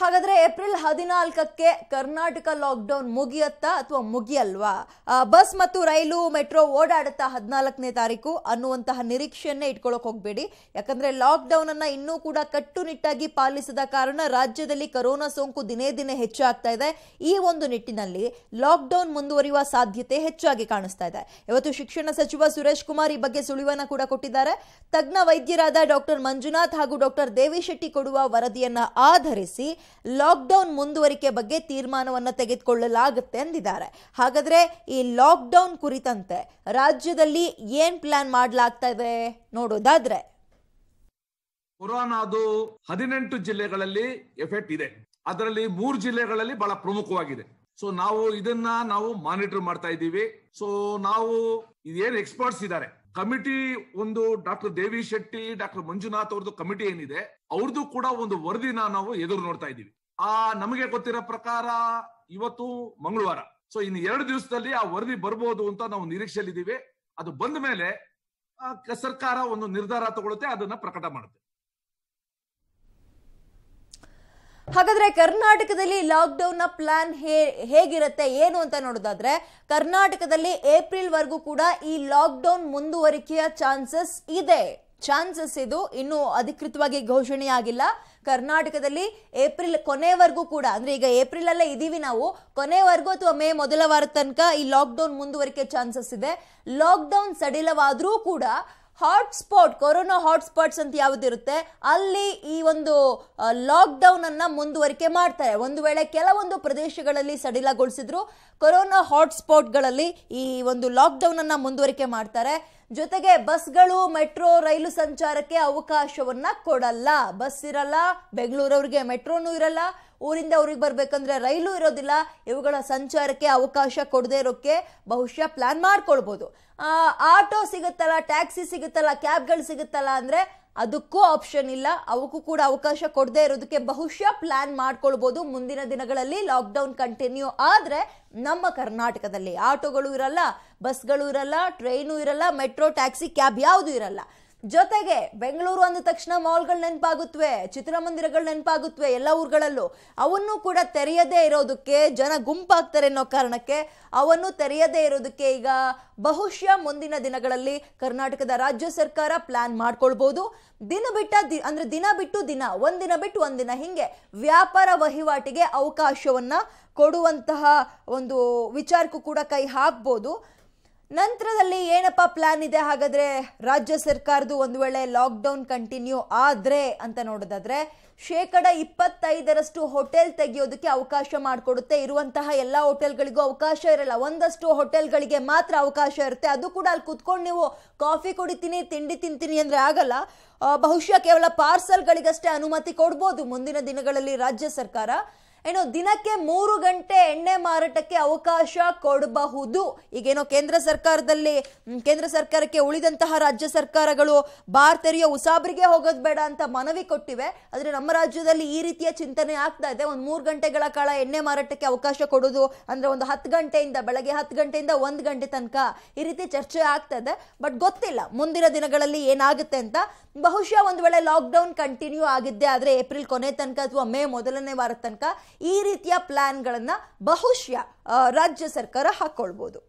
ಹಾಗಾದ್ರೆ ಏಪ್ರಿಲ್ ಹದಿನಾಲ್ಕಕ್ಕೆ ಕರ್ನಾಟಕ ಲಾಕ್ಡೌನ್ ಮುಗಿಯತ್ತಾ ಅಥವಾ ಮುಗಿಯಲ್ವಾ ಬಸ್ ಮತ್ತು ರೈಲು ಮೆಟ್ರೋ ಓಡಾಡುತ್ತಾ ಹದಿನಾಲ್ಕನೇ ತಾರೀಕು ಅನ್ನುವಂತಹ ನಿರೀಕ್ಷೆಯನ್ನೇ ಇಟ್ಕೊಳ್ಳೋಕೆ ಹೋಗಬೇಡಿ ಯಾಕಂದ್ರೆ ಲಾಕ್ಡೌನ್ ಅನ್ನ ಇನ್ನೂ ಕೂಡ ಕಟ್ಟುನಿಟ್ಟಾಗಿ ಪಾಲಿಸದ ಕಾರಣ ರಾಜ್ಯದಲ್ಲಿ ಕರೋನಾ ಸೋಂಕು ದಿನೇ ದಿನೇ ಹೆಚ್ಚಾಗ್ತಾ ಇದೆ ಈ ಒಂದು ನಿಟ್ಟಿನಲ್ಲಿ ಲಾಕ್ಡೌನ್ ಮುಂದುವರಿಯುವ ಸಾಧ್ಯತೆ ಹೆಚ್ಚಾಗಿ ಕಾಣಿಸ್ತಾ ಇದೆ ಇವತ್ತು ಶಿಕ್ಷಣ ಸಚಿವ ಸುರೇಶ್ ಕುಮಾರ್ ಈ ಬಗ್ಗೆ ಸುಳಿವನ್ನ ಕೂಡ ಕೊಟ್ಟಿದ್ದಾರೆ ತಜ್ಞ ವೈದ್ಯರಾದ ಡಾಕ್ಟರ್ ಮಂಜುನಾಥ್ ಹಾಗೂ ಡಾಕ್ಟರ್ ದೇವಿಶೆಟ್ಟಿ ಕೊಡುವ ವರದಿಯನ್ನ ಆಧರಿಸಿ ಲಾಕ್ಡೌನ್ ಮುಂದುವರಿಕೆ ಬಗ್ಗೆ ತೀರ್ಮಾನವನ್ನು ತೆಗೆದುಕೊಳ್ಳಲಾಗುತ್ತೆ ಅಂದಿದ್ದಾರೆ ಹಾಗಾದರೆ ಈ ಲಾಕ್ಡೌನ್ ಕುರಿತಂತೆ ರಾಜ್ಯದಲ್ಲಿ ಏನು ಪ್ಲಾನ್ ಮಾಡಲಾಗ್ತಾ ಇದೆ ನೋಡೋದಾದ್ರೆ ಕೊರೋನಾದು ಹದಿನೆಂಟು ಜಿಲ್ಲೆಗಳಲ್ಲಿ ಎಫೆಕ್ಟ್ ಇದೆ ಅದರಲ್ಲಿ ಮೂರು ಜಿಲ್ಲೆಗಳಲ್ಲಿ ಬಹಳ ಪ್ರಮುಖವಾಗಿದೆ ಸೊ ನಾವು ಇದನ್ನ ನಾವು ಮಾನಿಟರ್ ಮಾಡ್ತಾ ಇದ್ದೀವಿ ಸೊ ನಾವು ಏನ್ ಎಕ್ಸ್ಪರ್ಟ್ಸ್ ಇದ್ದಾರೆ ಕಮಿಟಿ ಒಂದು ಡಾಕ್ಟರ್ ದೇವಿ ಶೆಟ್ಟಿ ಡಾಕ್ಟರ್ ಮಂಜುನಾಥ್ ಅವ್ರದ್ದು ಕಮಿಟಿ ಏನಿದೆ ಅವ್ರದ್ದು ಕೂಡ ಒಂದು ವರದಿನ ನಾವು ಎದುರು ನೋಡ್ತಾ ಇದ್ದೀವಿ ಆ ನಮಗೆ ಗೊತ್ತಿರೋ ಪ್ರಕಾರ ಇವತ್ತು ಮಂಗಳವಾರ ಸೊ ಇನ್ನು ಎರಡು ದಿವಸದಲ್ಲಿ ಆ ವರದಿ ಬರ್ಬೋದು ಅಂತ ನಾವು ನಿರೀಕ್ಷೆಯಲ್ಲಿದ್ದೀವಿ ಅದು ಬಂದ ಮೇಲೆ ಸರ್ಕಾರ ಒಂದು ನಿರ್ಧಾರ ತಗೊಳುತ್ತೆ ಅದನ್ನ ಪ್ರಕಟ ಮಾಡುತ್ತೆ ಹಾಗಾದ್ರೆ ಕರ್ನಾಟಕದಲ್ಲಿ ಲಾಕ್ಡೌನ್ ನ ಪ್ಲಾನ್ ಹೇಗಿರುತ್ತೆ ಏನು ಅಂತ ನೋಡೋದಾದ್ರೆ ಕರ್ನಾಟಕದಲ್ಲಿ ಏಪ್ರಿಲ್ ವರೆಗೂ ಕೂಡ ಈ ಲಾಕ್ಡೌನ್ ಮುಂದುವರಿಕೆಯ ಚಾನ್ಸಸ್ ಇದೆ ಚಾನ್ಸಸ್ ಇದು ಇನ್ನೂ ಅಧಿಕೃತವಾಗಿ ಘೋಷಣೆ ಆಗಿಲ್ಲ ಕರ್ನಾಟಕದಲ್ಲಿ ಏಪ್ರಿಲ್ ಕೊನೆವರೆಗೂ ಕೂಡ ಅಂದ್ರೆ ಈಗ ಏಪ್ರಿಲ್ ಅಲ್ಲೇ ಇದ್ದೀವಿ ನಾವು ಕೊನೆವರೆಗೂ ಅಥವಾ ಮೇ ಮೊದಲ ವಾರ ತನಕ ಈ ಲಾಕ್ಡೌನ್ ಮುಂದುವರಿಕೆ ಚಾನ್ಸಸ್ ಇದೆ ಲಾಕ್ಡೌನ್ ಸಡಿಲವಾದರೂ ಕೂಡ ಹಾಟ್ಸ್ಪಾಟ್ ಕೊರೋನಾ ಹಾಟ್ಸ್ಪಾಟ್ಸ್ ಅಂತ ಯಾವುದಿರುತ್ತೆ ಅಲ್ಲಿ ಈ ಒಂದು ಲಾಕ್ಡೌನನ್ನು ಮುಂದುವರಿಕೆ ಮಾಡ್ತಾರೆ ಒಂದು ವೇಳೆ ಕೆಲವೊಂದು ಪ್ರದೇಶಗಳಲ್ಲಿ ಸಡಿಲಗೊಳಿಸಿದ್ರು ಕೊರೋನಾ ಹಾಟ್ಸ್ಪಾಟ್ಗಳಲ್ಲಿ ಈ ಒಂದು ಲಾಕ್ಡೌನನ್ನು ಮುಂದುವರಿಕೆ ಮಾಡ್ತಾರೆ ಜೊತೆಗೆ ಬಸ್ಗಳು ಮೆಟ್ರೋ ರೈಲು ಸಂಚಾರಕ್ಕೆ ಅವಕಾಶವನ್ನ ಕೊಡಲ್ಲ ಬಸ್ ಇರಲ್ಲ ಬೆಂಗಳೂರವ್ರಿಗೆ ಮೆಟ್ರೋನು ಇರಲ್ಲ ಊರಿಂದ ಊರಿಗೆ ಬರ್ಬೇಕಂದ್ರೆ ರೈಲು ಇರೋದಿಲ್ಲ ಇವುಗಳ ಸಂಚಾರಕ್ಕೆ ಅವಕಾಶ ಕೊಡದೇ ಇರೋಕ್ಕೆ ಬಹುಶಃ ಪ್ಲಾನ್ ಮಾಡ್ಕೊಳ್ಬೋದು ಆಟೋ ಸಿಗುತ್ತಲ್ಲ ಟ್ಯಾಕ್ಸಿ ಸಿಗುತ್ತಲ್ಲ ಕ್ಯಾಬ್ಗಳು ಸಿಗುತ್ತಲ್ಲ ಅಂದ್ರೆ ಅದಕ್ಕೂ ಆಪ್ಷನ್ ಇಲ್ಲ ಅವಕ್ಕೂ ಕೂಡ ಅವಕಾಶ ಕೊಡದೇ ಇರೋದಕ್ಕೆ ಬಹುಶಃ ಪ್ಲಾನ್ ಮಾಡ್ಕೊಳ್ಬೋದು ಮುಂದಿನ ದಿನಗಳಲ್ಲಿ ಲಾಕ್ಡೌನ್ ಕಂಟಿನ್ಯೂ ಆದರೆ ನಮ್ಮ ಕರ್ನಾಟಕದಲ್ಲಿ ಆಟೋಗಳು ಇರಲ್ಲ ಬಸ್ಗಳು ಇರಲ್ಲ ಟ್ರೈನು ಇರಲ್ಲ ಮೆಟ್ರೋ ಟ್ಯಾಕ್ಸಿ ಕ್ಯಾಬ್ ಯಾವುದು ಇರಲ್ಲ ಜೊತೆಗೆ ಬೆಂಗಳೂರು ಅಂದ ತಕ್ಷಣ ಮಾಲ್ಗಳು ನೆನಪಾಗುತ್ತವೆ ಚಿತ್ರಮಂದಿರಗಳು ನೆನಪಾಗುತ್ತವೆ ಎಲ್ಲ ಊರುಗಳಲ್ಲೂ ಅವನ್ನು ಕೂಡ ತೆರೆಯದೇ ಇರೋದಕ್ಕೆ ಜನ ಗುಂಪಾಗ್ತಾರೆ ಅನ್ನೋ ಕಾರಣಕ್ಕೆ ಅವನ್ನು ತೆರೆಯದೇ ಇರೋದಕ್ಕೆ ಈಗ ಬಹುಶಃ ಮುಂದಿನ ದಿನಗಳಲ್ಲಿ ಕರ್ನಾಟಕದ ರಾಜ್ಯ ಸರ್ಕಾರ ಪ್ಲಾನ್ ಮಾಡ್ಕೊಳ್ಬೋದು ದಿನ ಬಿಟ್ಟ ದಿ ಅಂದರೆ ದಿನ ಬಿಟ್ಟು ದಿನ ಒಂದಿನ ಬಿಟ್ಟು ಒಂದಿನ ಹಿಂಗೆ ವ್ಯಾಪಾರ ವಹಿವಾಟಿಗೆ ಅವಕಾಶವನ್ನ ಕೊಡುವಂತಹ ಒಂದು ವಿಚಾರಕ್ಕೂ ಕೂಡ ಕೈ ಹಾಕ್ಬೋದು ನಂತರದಲ್ಲಿ ಏನಪ್ಪ ಪ್ಲಾನ್ ಇದೆ ಹಾಗಾದರೆ ರಾಜ್ಯ ಸರ್ಕಾರದ್ದು ಒಂದು ವೇಳೆ ಲಾಕ್ಡೌನ್ ಕಂಟಿನ್ಯೂ ಆದರೆ ಅಂತ ನೋಡೋದಾದರೆ ಶೇಕಡ ಇಪ್ಪತ್ತೈದರಷ್ಟು ಹೋಟೆಲ್ ತೆಗೆಯೋದಕ್ಕೆ ಅವಕಾಶ ಮಾಡಿಕೊಡುತ್ತೆ ಇರುವಂತಹ ಎಲ್ಲ ಹೋಟೆಲ್ಗಳಿಗೂ ಅವಕಾಶ ಇರಲ್ಲ ಒಂದಷ್ಟು ಹೋಟೆಲ್ಗಳಿಗೆ ಮಾತ್ರ ಅವಕಾಶ ಇರುತ್ತೆ ಅದು ಕೂಡ ಅಲ್ಲಿ ಕುತ್ಕೊಂಡು ನೀವು ಕಾಫಿ ಕುಡಿತೀನಿ ತಿಂಡಿ ತಿಂತೀನಿ ಅಂದರೆ ಆಗಲ್ಲ ಬಹುಶಃ ಕೇವಲ ಪಾರ್ಸಲ್ಗಳಿಗಷ್ಟೇ ಅನುಮತಿ ಕೊಡ್ಬೋದು ಮುಂದಿನ ದಿನಗಳಲ್ಲಿ ರಾಜ್ಯ ಸರ್ಕಾರ ಏನು ದಿನಕ್ಕೆ ಮೂರು ಗಂಟೆ ಎಣ್ಣೆ ಮಾರಾಟಕ್ಕೆ ಅವಕಾಶ ಕೊಡಬಹುದು ಈಗೇನೋ ಕೇಂದ್ರ ಸರ್ಕಾರದಲ್ಲಿ ಕೇಂದ್ರ ಸರ್ಕಾರಕ್ಕೆ ಉಳಿದಂತಹ ರಾಜ್ಯ ಸರ್ಕಾರಗಳು ಬಾರ್ ತೆರೆಯೋ ಉಸಾಬರಿಗೆ ಹೋಗೋದು ಬೇಡ ಅಂತ ಮನವಿ ಕೊಟ್ಟಿವೆ ಆದರೆ ನಮ್ಮ ರಾಜ್ಯದಲ್ಲಿ ಈ ರೀತಿಯ ಚಿಂತನೆ ಆಗ್ತಾ ಇದೆ ಒಂದು ಮೂರು ಗಂಟೆಗಳ ಕಾಲ ಎಣ್ಣೆ ಮಾರಾಟಕ್ಕೆ ಅವಕಾಶ ಕೊಡೋದು ಅಂದರೆ ಒಂದು ಹತ್ತು ಗಂಟೆಯಿಂದ ಬೆಳಗ್ಗೆ ಹತ್ತು ಗಂಟೆಯಿಂದ ಒಂದು ಗಂಟೆ ತನಕ ಈ ರೀತಿ ಚರ್ಚೆ ಆಗ್ತಾ ಇದೆ ಬಟ್ ಗೊತ್ತಿಲ್ಲ ಮುಂದಿನ ದಿನಗಳಲ್ಲಿ ಏನಾಗುತ್ತೆ ಅಂತ ಬಹುಶಃ ಒಂದು ವೇಳೆ ಲಾಕ್ಡೌನ್ ಕಂಟಿನ್ಯೂ ಆಗಿದ್ದೆ ಆದರೆ ಏಪ್ರಿಲ್ ಕೊನೆ ತನಕ ಅಥವಾ ಮೇ ಮೊದಲನೇ ವಾರದ ತನಕ ಈ ರೀತಿಯ ಪ್ಲ್ಯಾನ್ಗಳನ್ನು ಬಹುಶಃ ರಾಜ್ಯ ಸರ್ಕಾರ ಹಾಕ್ಕೊಳ್ಬೋದು